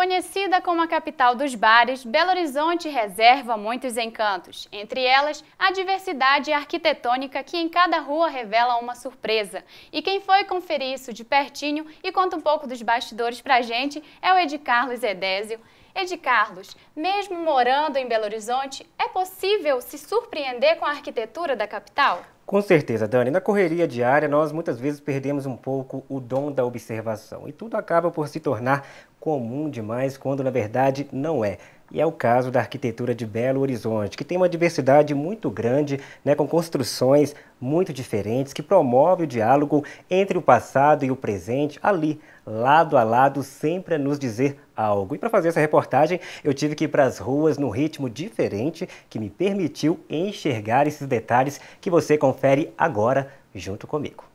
Conhecida como a capital dos bares, Belo Horizonte reserva muitos encantos, entre elas a diversidade arquitetônica que em cada rua revela uma surpresa. E quem foi conferir isso de pertinho e conta um pouco dos bastidores pra gente é o Ed Carlos Edésio, Ed Carlos, mesmo morando em Belo Horizonte, é possível se surpreender com a arquitetura da capital? Com certeza, Dani. Na correria diária, nós muitas vezes perdemos um pouco o dom da observação e tudo acaba por se tornar comum demais quando na verdade não é. E é o caso da arquitetura de Belo Horizonte, que tem uma diversidade muito grande, né, com construções muito diferentes, que promove o diálogo entre o passado e o presente, ali, lado a lado, sempre a nos dizer algo. E para fazer essa reportagem, eu tive que ir para as ruas num ritmo diferente, que me permitiu enxergar esses detalhes que você confere agora junto comigo.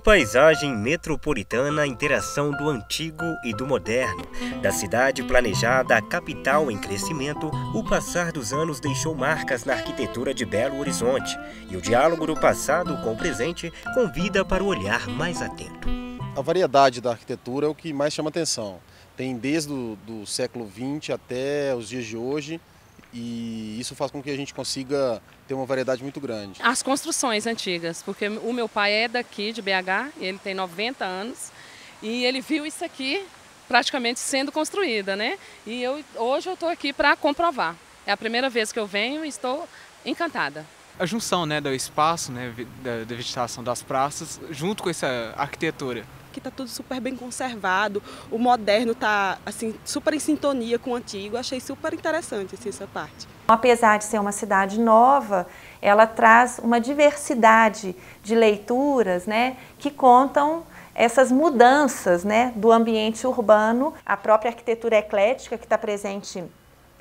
paisagem metropolitana a interação do antigo e do moderno. Da cidade planejada à capital em crescimento, o passar dos anos deixou marcas na arquitetura de Belo Horizonte e o diálogo do passado com o presente convida para o olhar mais atento. A variedade da arquitetura é o que mais chama atenção. Tem desde o do século XX até os dias de hoje e isso faz com que a gente consiga ter uma variedade muito grande. As construções antigas, porque o meu pai é daqui de BH, ele tem 90 anos e ele viu isso aqui praticamente sendo construída, né? E eu hoje eu estou aqui para comprovar. É a primeira vez que eu venho e estou encantada. A junção, né, do espaço, né, da vegetação das praças, junto com essa arquitetura que está tudo super bem conservado, o moderno está assim, super em sintonia com o antigo. Achei super interessante assim, essa parte. Apesar de ser uma cidade nova, ela traz uma diversidade de leituras né, que contam essas mudanças né, do ambiente urbano, a própria arquitetura eclética que está presente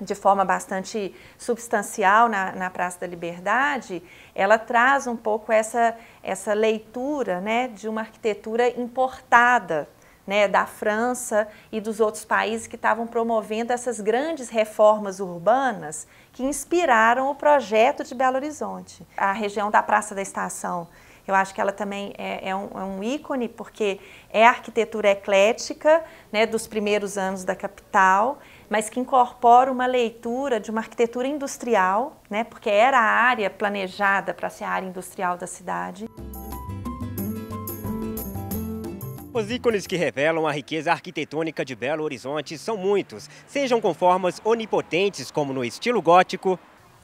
de forma bastante substancial na, na, Praça da Liberdade, ela traz um pouco essa, essa leitura né, de uma arquitetura importada né, da França e dos outros países que estavam promovendo essas grandes reformas urbanas que inspiraram o projeto de Belo Horizonte. A região da Praça da Estação, eu acho que ela também é, é, um, é um, ícone porque é a arquitetura eclética né, dos primeiros anos da capital mas que incorpora uma leitura de uma arquitetura industrial, né, porque era a área planejada para ser a área industrial da cidade. Os ícones que revelam a riqueza arquitetônica de Belo Horizonte são muitos, sejam com formas onipotentes, como no estilo gótico,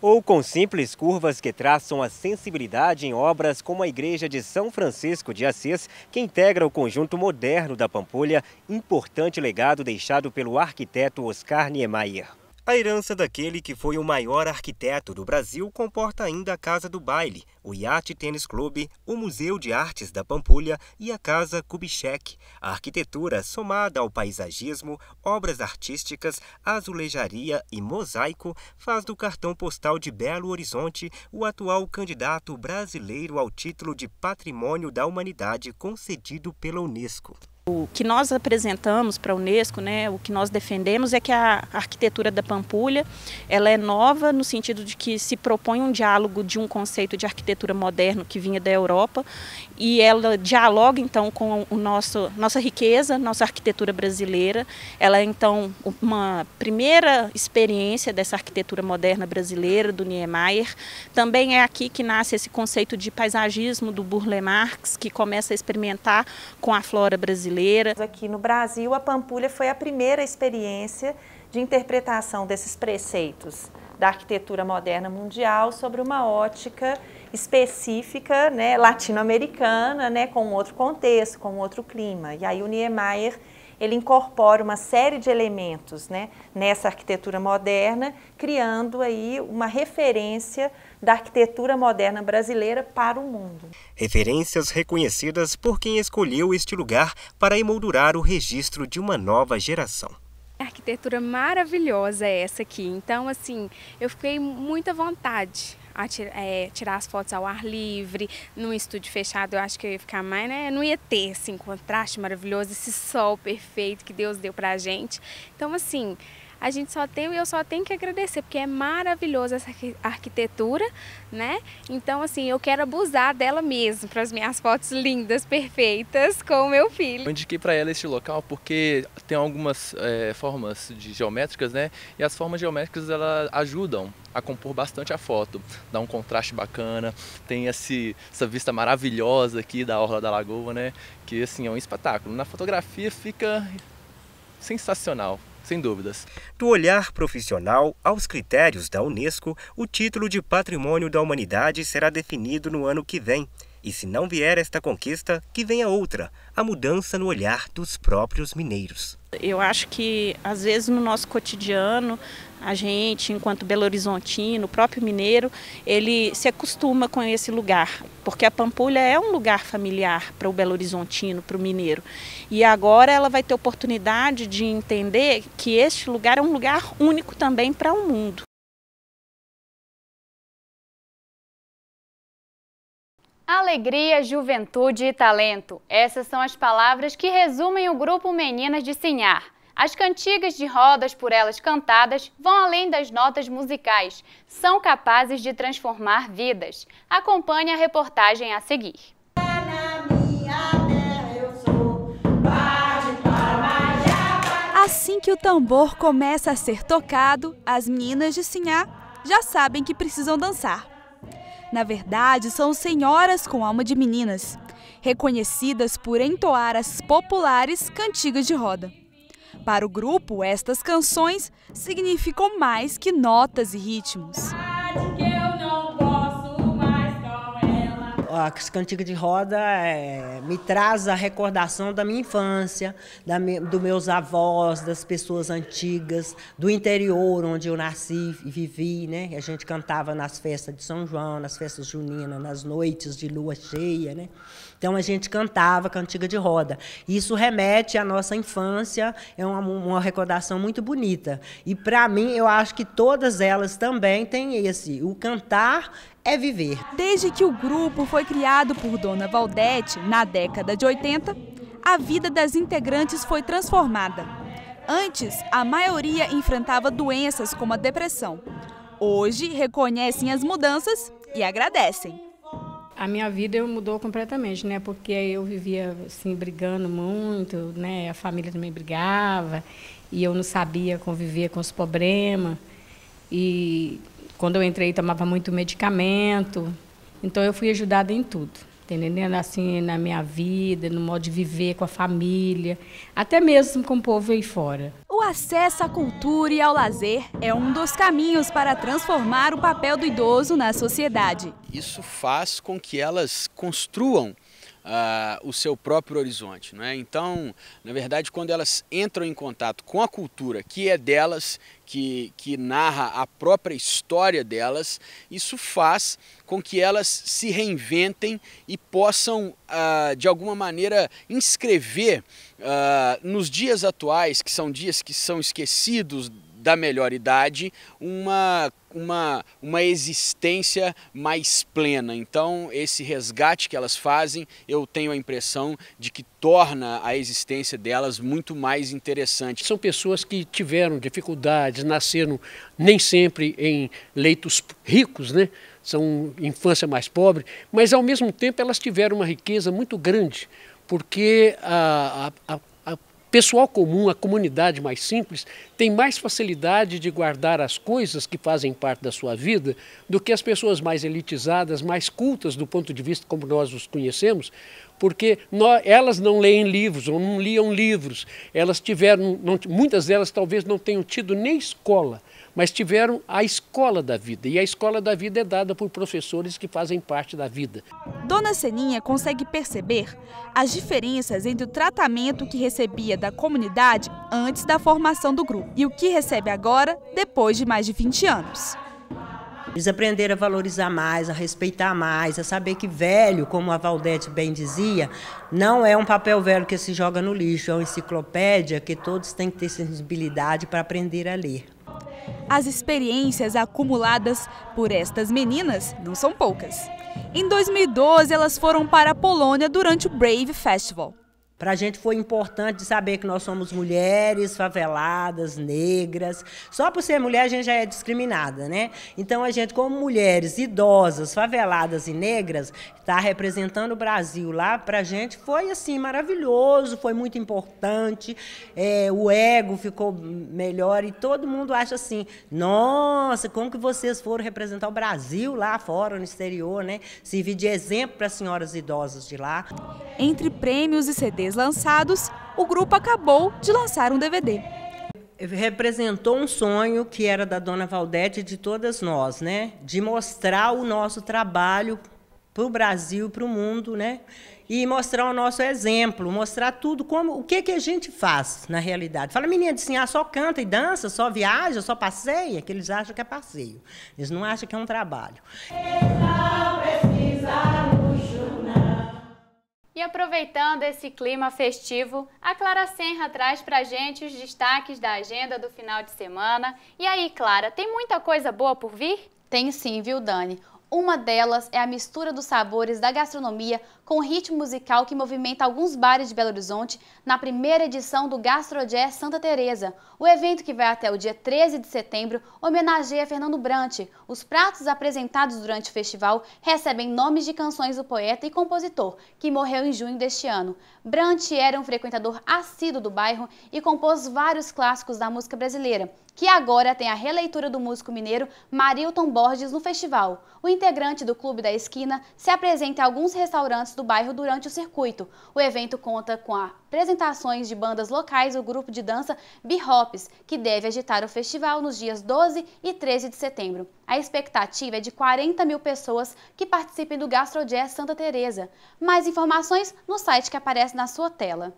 ou com simples curvas que traçam a sensibilidade em obras como a Igreja de São Francisco de Assis, que integra o conjunto moderno da Pampulha, importante legado deixado pelo arquiteto Oscar Niemeyer. A herança daquele que foi o maior arquiteto do Brasil comporta ainda a Casa do Baile, o Yacht Tênis Clube, o Museu de Artes da Pampulha e a Casa Kubitschek. A arquitetura, somada ao paisagismo, obras artísticas, azulejaria e mosaico, faz do cartão postal de Belo Horizonte o atual candidato brasileiro ao título de Patrimônio da Humanidade concedido pela Unesco. O que nós apresentamos para a Unesco, né, o que nós defendemos é que a arquitetura da Pampulha ela é nova no sentido de que se propõe um diálogo de um conceito de arquitetura moderno que vinha da Europa e ela dialoga então com o nosso nossa riqueza, nossa arquitetura brasileira. Ela é então uma primeira experiência dessa arquitetura moderna brasileira do Niemeyer. Também é aqui que nasce esse conceito de paisagismo do Burle Marx, que começa a experimentar com a flora brasileira brasileira. Aqui no Brasil, a Pampulha foi a primeira experiência de interpretação desses preceitos da arquitetura moderna mundial sobre uma ótica específica né, latino-americana, né, com outro contexto, com outro clima. E aí o Niemeyer ele incorpora uma série de elementos né, nessa arquitetura moderna, criando aí uma referência da arquitetura moderna brasileira para o mundo. Referências reconhecidas por quem escolheu este lugar para emoldurar o registro de uma nova geração arquitetura maravilhosa é essa aqui. Então, assim, eu fiquei muita vontade tira, é, tirar as fotos ao ar livre, num estúdio fechado, eu acho que eu ia ficar mais, né? Não ia ter esse assim, contraste maravilhoso, esse sol perfeito que Deus deu pra gente. Então, assim, a gente só tem, eu só tenho que agradecer, porque é maravilhosa essa arquitetura, né? Então, assim, eu quero abusar dela mesmo para as minhas fotos lindas, perfeitas com o meu filho. Eu indiquei para ela este local porque tem algumas é, formas de geométricas, né? E as formas geométricas elas ajudam a compor bastante a foto, dá um contraste bacana, tem esse, essa vista maravilhosa aqui da Orla da Lagoa, né? Que assim é um espetáculo. Na fotografia fica sensacional sem dúvidas. Do olhar profissional aos critérios da Unesco, o título de Patrimônio da Humanidade será definido no ano que vem. E se não vier esta conquista, que venha outra, a mudança no olhar dos próprios mineiros. Eu acho que, às vezes, no nosso cotidiano, a gente, enquanto Belo Horizontino, o próprio mineiro, ele se acostuma com esse lugar, porque a Pampulha é um lugar familiar para o Belo Horizontino, para o mineiro. E agora ela vai ter oportunidade de entender que este lugar é um lugar único também para o mundo. Alegria, juventude e talento. Essas são as palavras que resumem o grupo Meninas de Sinhar. As cantigas de rodas por elas cantadas vão além das notas musicais, são capazes de transformar vidas. Acompanhe a reportagem a seguir. Tá assim que o tambor começa a ser tocado, as meninas de Sinhá já sabem que precisam dançar. Na verdade, são senhoras com alma de meninas, reconhecidas por entoar as populares cantigas de roda. Para o grupo, estas canções significam mais que notas e ritmos. A cantiga de roda é, me traz a recordação da minha infância, da me, dos meus avós, das pessoas antigas, do interior onde eu nasci e vivi, né? A gente cantava nas festas de São João, nas festas juninas, nas noites de lua cheia, né? Então a gente cantava cantiga de roda. Isso remete à nossa infância, é uma, uma recordação muito bonita. E para mim, eu acho que todas elas também têm esse. O cantar é viver. Desde que o grupo foi criado por Dona Valdete, na década de 80, a vida das integrantes foi transformada. Antes, a maioria enfrentava doenças como a depressão. Hoje, reconhecem as mudanças e agradecem a minha vida mudou completamente, né? Porque eu vivia assim brigando muito, né? A família também brigava e eu não sabia conviver com os problemas. E quando eu entrei tomava muito medicamento. Então eu fui ajudada em tudo entendendo? Assim, na minha vida, no modo de viver com a família, até mesmo com o povo aí fora. O acesso à cultura e ao lazer é um dos caminhos para transformar o papel do idoso na sociedade. Isso faz com que elas construam ah, o seu próprio horizonte. Né? Então, na verdade, quando elas entram em contato com a cultura que é delas, que, que narra a própria história delas, isso faz com que elas se reinventem e possam, ah, de alguma maneira, inscrever ah, nos dias atuais, que são dias que são esquecidos da melhor idade uma, uma, uma existência mais plena. Então, esse resgate que elas fazem, eu tenho a impressão de que torna a existência delas muito mais interessante. São pessoas que tiveram dificuldades, nasceram nem sempre em leitos ricos, né? são infância mais pobre, mas ao mesmo tempo elas tiveram uma riqueza muito grande, porque a, a, a pessoal comum, a comunidade mais simples, tem mais facilidade de guardar as coisas que fazem parte da sua vida do que as pessoas mais elitizadas, mais cultas do ponto de vista como nós os conhecemos, porque nós, elas não leem livros ou não liam livros. Elas tiveram, não, muitas delas talvez não tenham tido nem escola, mas tiveram a escola da vida. E a escola da vida é dada por professores que fazem parte da vida. Dona Seninha consegue perceber as diferenças entre o tratamento que recebia da comunidade antes da formação do grupo e o que recebe agora, depois de mais de 20 anos. Eles aprenderam a valorizar mais, a respeitar mais, a saber que velho, como a Valdete bem dizia, não é um papel velho que se joga no lixo, é uma enciclopédia que todos têm que ter sensibilidade para aprender a ler. As experiências acumuladas por estas meninas não são poucas. Em 2012, elas foram para a Polônia durante o Brave Festival. Para a gente foi importante saber que nós somos mulheres, faveladas, negras. Só por ser mulher a gente já é discriminada, né? Então a gente, como mulheres idosas, faveladas e negras, está representando o Brasil lá. Para a gente foi assim maravilhoso, foi muito importante. É, o ego ficou melhor e todo mundo acha assim: Nossa, como que vocês foram representar o Brasil lá fora, no exterior, né? Servir de exemplo para as senhoras idosas de lá. Entre prêmios e CDs lançados, o grupo acabou de lançar um DVD. Representou um sonho que era da dona Valdete e de todas nós, né? De mostrar o nosso trabalho para o Brasil, para o mundo, né? E mostrar o nosso exemplo, mostrar tudo, como o que, que a gente faz na realidade. Fala, menina, de assim, ah, só canta e dança, só viaja, só passeia, que eles acham que é passeio. Eles não acham que é um trabalho. E aproveitando esse clima festivo, a Clara Senra traz pra gente os destaques da agenda do final de semana. E aí, Clara, tem muita coisa boa por vir? Tem sim, viu, Dani? Uma delas é a mistura dos sabores da gastronomia com ritmo musical que movimenta alguns bares de Belo Horizonte na primeira edição do Gastro Jazz Santa Teresa. O evento que vai até o dia 13 de setembro homenageia Fernando Brant. Os pratos apresentados durante o festival recebem nomes de canções do poeta e compositor, que morreu em junho deste ano. Brant era um frequentador assíduo do bairro e compôs vários clássicos da música brasileira, que agora tem a releitura do músico mineiro Marilton Borges no festival. O integrante do Clube da Esquina se apresenta em alguns restaurantes do bairro durante o circuito. O evento conta com apresentações de bandas locais e o grupo de dança B-Hops, que deve agitar o festival nos dias 12 e 13 de setembro. A expectativa é de 40 mil pessoas que participem do Gastro Jazz Santa Teresa. Mais informações no site que aparece na sua tela.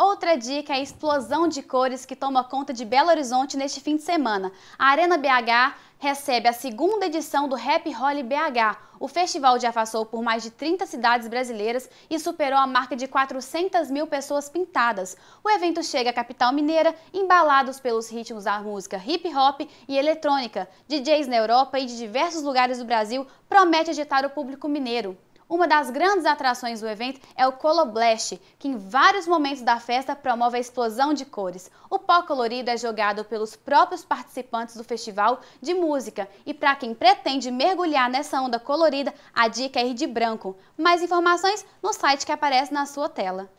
Outra dica é a explosão de cores que toma conta de Belo Horizonte neste fim de semana. A Arena BH recebe a segunda edição do Rap Holly BH. O festival já passou por mais de 30 cidades brasileiras e superou a marca de 400 mil pessoas pintadas. O evento chega à capital mineira, embalados pelos ritmos da música hip hop e eletrônica. DJs na Europa e de diversos lugares do Brasil promete agitar o público mineiro. Uma das grandes atrações do evento é o Coloblast, que em vários momentos da festa promove a explosão de cores. O pó colorido é jogado pelos próprios participantes do festival de música e para quem pretende mergulhar nessa onda colorida, a dica é ir de branco. Mais informações no site que aparece na sua tela.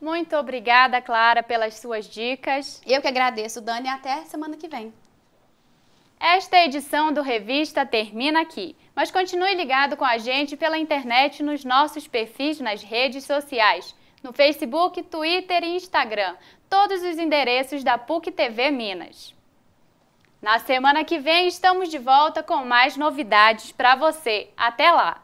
Muito obrigada, Clara, pelas suas dicas. Eu que agradeço, Dani, e até semana que vem. Esta edição do Revista termina aqui, mas continue ligado com a gente pela internet nos nossos perfis nas redes sociais, no Facebook, Twitter e Instagram, todos os endereços da PUC TV Minas. Na semana que vem estamos de volta com mais novidades para você. Até lá!